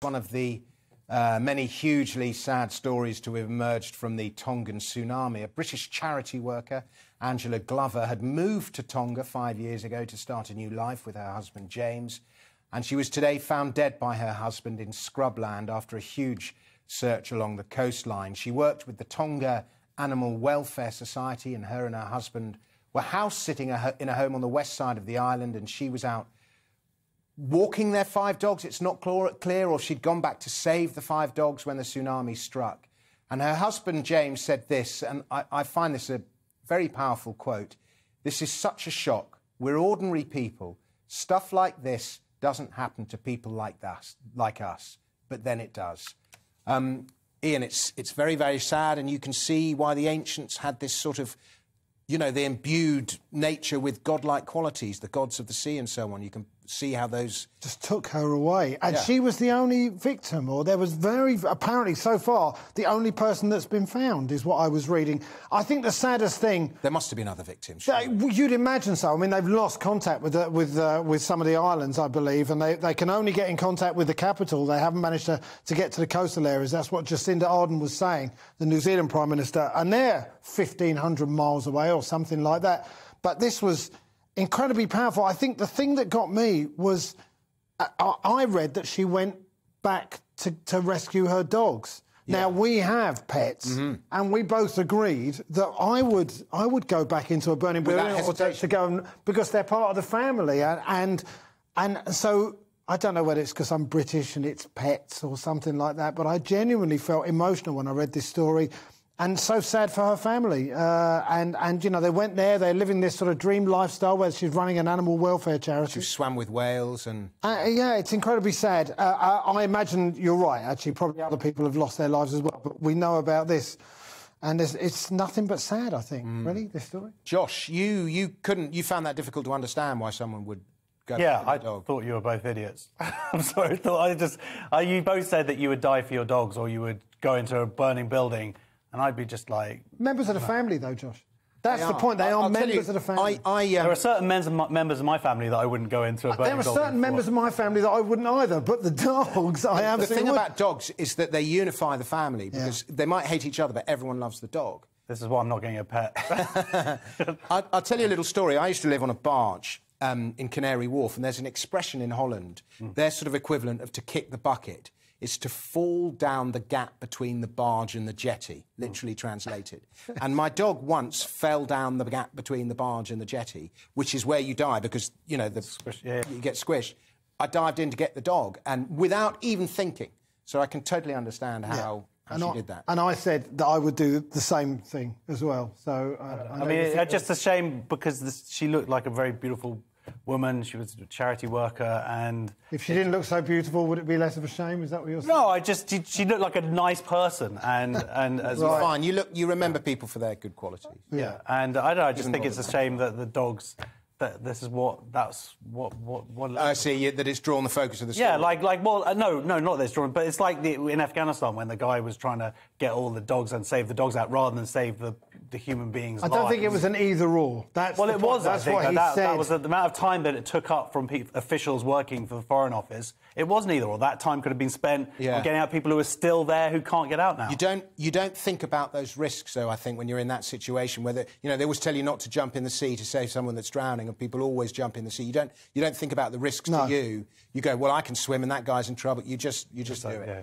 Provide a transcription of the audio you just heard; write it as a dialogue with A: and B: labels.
A: One of the uh, many hugely sad stories to have emerged from the Tongan tsunami. A British charity worker, Angela Glover, had moved to Tonga five years ago to start a new life with her husband James. And she was today found dead by her husband in scrubland after a huge search along the coastline. She worked with the Tonga Animal Welfare Society, and her and her husband were house sitting in a home on the west side of the island, and she was out walking their five dogs, it's not clear, or she'd gone back to save the five dogs when the tsunami struck. And her husband, James, said this, and I, I find this a very powerful quote This is such a shock. We're ordinary people. Stuff like this doesn't happen to people like us, like us but then it does. Um, Ian, it's, it's very, very sad, and you can see why the ancients had this sort of, you know, they imbued nature with godlike qualities, the gods of the sea and so on. You can see how those
B: just took her away. And yeah. she was the only victim, or there was very apparently so far the only person that's been found is what I was
A: reading. I think the saddest thing there must have been other victims.
B: They, you'd imagine so. I mean, they've lost contact with uh, with uh, with some of the islands, I believe, and they, they can only get in contact with the capital. They haven't managed to to get to the coastal areas. That's what Jacinda Ardern was saying, the New Zealand Prime Minister, and they're 1,500 miles away or something like that. But this was incredibly powerful. I think the thing that got me was uh, I read that she went back to, to rescue her dogs. Yeah. Now we have pets, mm -hmm. and we both agreed that I would I would go back into a burning Without building hesitation. to go and, because they're part of the family, and uh, and, and so I don't know whether it's because I'm British and it's pets or something like that, but I genuinely felt emotional when I read this story and so sad for her family. Uh, and and you know they went there. They're living this sort of dream lifestyle where she's running an animal welfare charity.
A: She swam with whales and
B: uh, yeah, it's incredibly sad. Uh, I, I, imagine you're right. Actually, probably other people have lost their lives as well. But we know about this. And it's, nothing but sad, I think. Mm. Really, this story.
A: Josh, you you couldn't you found that difficult to understand
C: why someone would yeah, I dog. thought you were both idiots. I'm sorry. I thought I just uh, you both said that you would die for your dogs or you would go into a burning building and I'd be just like.
B: Members of the family, though, Josh. That's they the are. point. They I'll are members you, of the
C: family. I, I, um, there are certain members of my family that I wouldn't go into a There are certain
B: members for. of my family that I wouldn't either, but the dogs, I am. The thing would. about
A: dogs is that they unify the family because yeah. they might hate each other, but everyone loves the dog. This is why I'm not getting a pet. I'll, I'll, tell you a little story. I used to live on a barge um, in Canary Wharf, and there's an expression in Holland, mm. their sort of equivalent of to kick the bucket is to fall down the gap between the barge and the jetty, literally hmm. translated. and my dog once fell down the gap between the barge and the jetty, which is where you die because, you know, the, squish, yeah. you get squished. I dived in to get the dog and without even thinking. So I can totally understand how. Yeah. And I,
B: and I, said that I would do the same thing as well. So uh, I, I, mean, it's just
C: a shame because this, she looked like a very beautiful woman. She was a charity worker, and
B: if she didn't look so beautiful, would it be less of a shame? Is that
A: what
C: you're saying? No, I just she, she looked like a nice person, and and as right. fine. You look, you remember
A: people for their good qualities.
C: Yeah, yeah. and I don't. Know, I just Even think it's a shame that the dogs. That this is what that's what what what. I
A: see yeah, that it's drawn the focus of the story. Yeah, like
C: like well, uh, no, no, not this drawn, but it's like the, in Afghanistan when the guy was trying to get all the dogs and save the dogs out rather than save the the human beings. I don't lives. think it was an either or. That's well, it was. That's think, what he that, said. That was the amount of time that it took up from officials working for the Foreign Office. It wasn't either or. That time could have been spent yeah. on getting out people who are still there who can't get out now. You don't. You don't think about those risks, though. I think
A: when you're in that situation, whether you know they always tell you not to jump in the sea to save someone that's drowning, and people always jump in the sea. You don't. You don't think about the risks no. to you. You go, well, I can swim, and that guy's in trouble. You just. You just, just do like, it. Yeah.